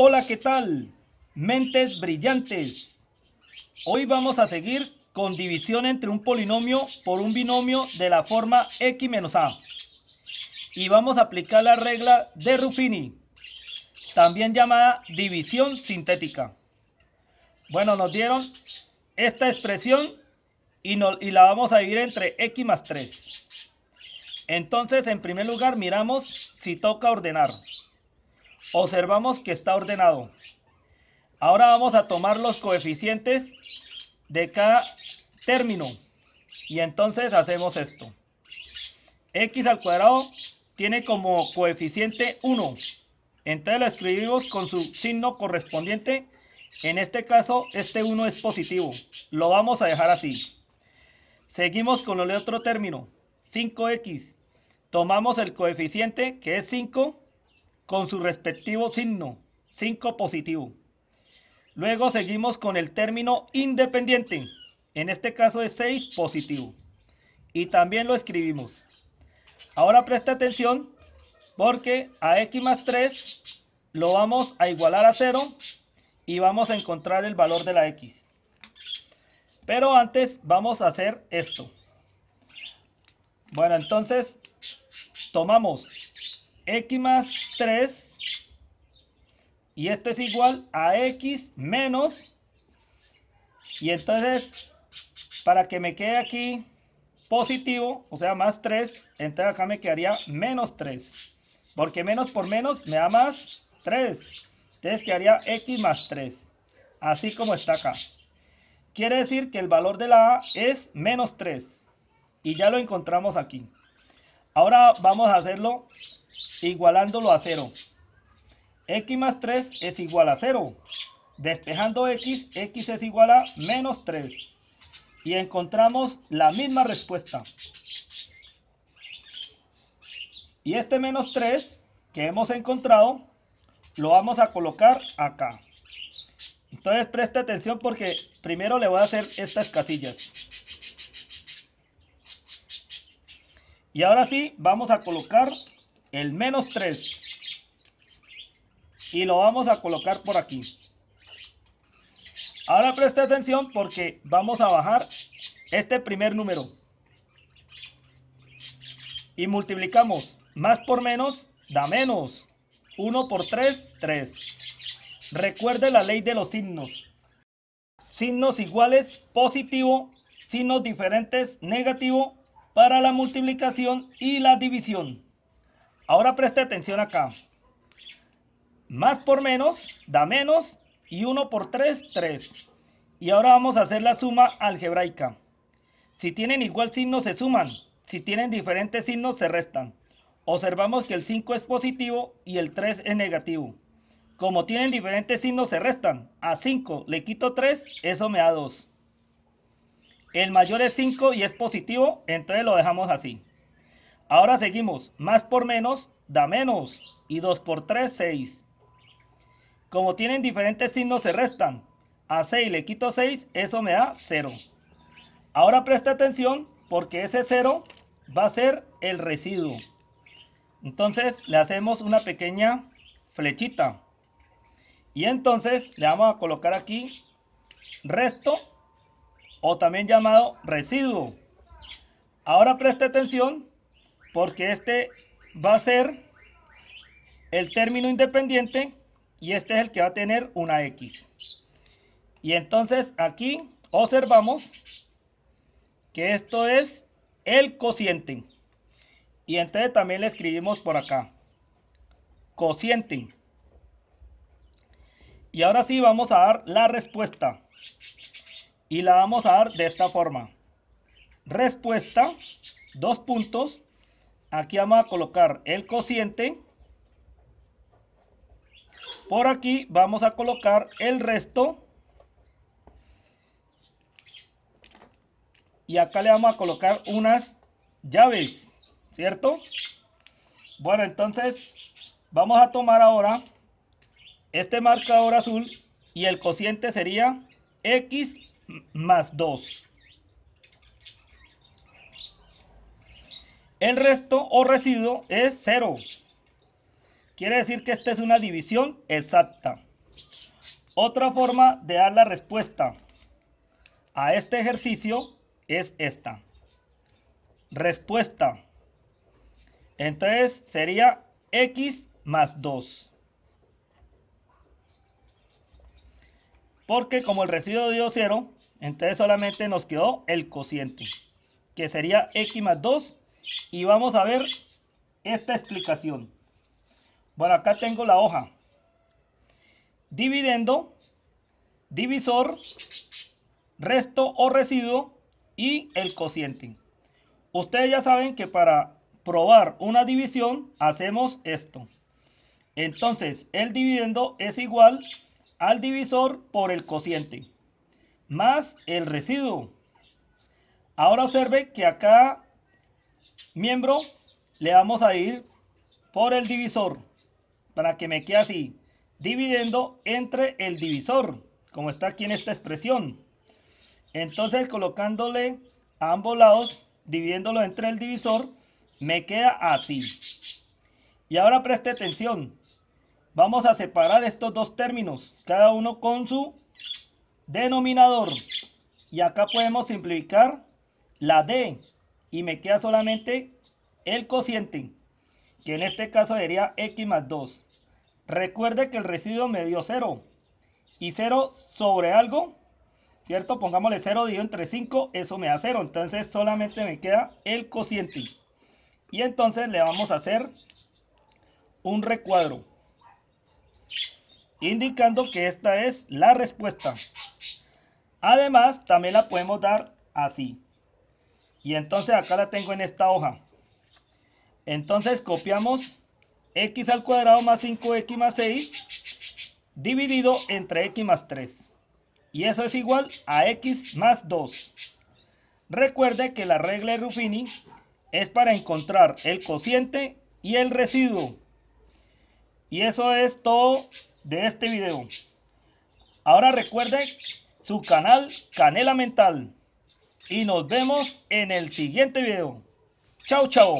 Hola, ¿qué tal? Mentes brillantes. Hoy vamos a seguir con división entre un polinomio por un binomio de la forma x menos a. Y vamos a aplicar la regla de Ruffini, también llamada división sintética. Bueno, nos dieron esta expresión y, y la vamos a dividir entre x más 3. Entonces, en primer lugar, miramos si toca ordenar. Observamos que está ordenado. Ahora vamos a tomar los coeficientes de cada término. Y entonces hacemos esto. X al cuadrado tiene como coeficiente 1. Entonces lo escribimos con su signo correspondiente. En este caso, este 1 es positivo. Lo vamos a dejar así. Seguimos con el otro término. 5x. Tomamos el coeficiente que es 5 con su respectivo signo, 5 positivo. Luego seguimos con el término independiente, en este caso es 6 positivo. Y también lo escribimos. Ahora presta atención porque a x más 3 lo vamos a igualar a 0 y vamos a encontrar el valor de la x. Pero antes vamos a hacer esto. Bueno, entonces tomamos x más 3 y esto es igual a x menos y entonces para que me quede aquí positivo, o sea más 3, entonces acá me quedaría menos 3 porque menos por menos me da más 3 entonces quedaría x más 3 así como está acá quiere decir que el valor de la a es menos 3 y ya lo encontramos aquí Ahora vamos a hacerlo igualándolo a 0. X más 3 es igual a 0. Despejando X, X es igual a menos 3. Y encontramos la misma respuesta. Y este menos 3 que hemos encontrado, lo vamos a colocar acá. Entonces preste atención porque primero le voy a hacer estas casillas. Y ahora sí, vamos a colocar el menos 3. Y lo vamos a colocar por aquí. Ahora preste atención porque vamos a bajar este primer número. Y multiplicamos más por menos, da menos. 1 por 3, 3. Recuerde la ley de los signos. Signos iguales, positivo. Signos diferentes, negativo para la multiplicación y la división. Ahora preste atención acá. Más por menos da menos y 1 por 3, 3. Y ahora vamos a hacer la suma algebraica. Si tienen igual signo se suman, si tienen diferentes signos se restan. Observamos que el 5 es positivo y el 3 es negativo. Como tienen diferentes signos se restan. A 5 le quito 3, eso me da 2. El mayor es 5 y es positivo, entonces lo dejamos así. Ahora seguimos. Más por menos da menos. Y 2 por 3, 6. Como tienen diferentes signos, se restan. A 6 le quito 6, eso me da 0. Ahora presta atención porque ese 0 va a ser el residuo. Entonces le hacemos una pequeña flechita. Y entonces le vamos a colocar aquí resto o también llamado residuo. Ahora preste atención porque este va a ser el término independiente y este es el que va a tener una X. Y entonces aquí observamos que esto es el cociente. Y entonces también le escribimos por acá. Cociente. Y ahora sí vamos a dar la respuesta y la vamos a dar de esta forma. Respuesta, dos puntos. Aquí vamos a colocar el cociente. Por aquí vamos a colocar el resto. Y acá le vamos a colocar unas llaves, ¿cierto? Bueno, entonces vamos a tomar ahora este marcador azul y el cociente sería X más 2. El resto o residuo es 0. Quiere decir que esta es una división exacta. Otra forma de dar la respuesta a este ejercicio es esta. Respuesta. Entonces sería x más 2. Porque como el residuo dio cero, entonces solamente nos quedó el cociente, que sería x más 2. Y vamos a ver esta explicación. Bueno, acá tengo la hoja. Dividendo, divisor, resto o residuo y el cociente. Ustedes ya saben que para probar una división hacemos esto. Entonces, el dividendo es igual a al divisor por el cociente, más el residuo. Ahora observe que a cada miembro le vamos a ir por el divisor, para que me quede así, dividiendo entre el divisor, como está aquí en esta expresión. Entonces colocándole a ambos lados, dividiéndolo entre el divisor, me queda así. Y ahora preste atención. Vamos a separar estos dos términos, cada uno con su denominador. Y acá podemos simplificar la D y me queda solamente el cociente, que en este caso sería X más 2. Recuerde que el residuo me dio 0 y 0 sobre algo, ¿cierto? Pongámosle 0 dividido entre 5, eso me da 0. Entonces solamente me queda el cociente. Y entonces le vamos a hacer un recuadro indicando que esta es la respuesta. Además, también la podemos dar así. Y entonces acá la tengo en esta hoja. Entonces copiamos x al cuadrado más 5x más 6 dividido entre x más 3. Y eso es igual a x más 2. Recuerde que la regla de Ruffini es para encontrar el cociente y el residuo. Y eso es todo de este video. Ahora recuerde su canal Canela Mental. Y nos vemos en el siguiente video. Chao, chao.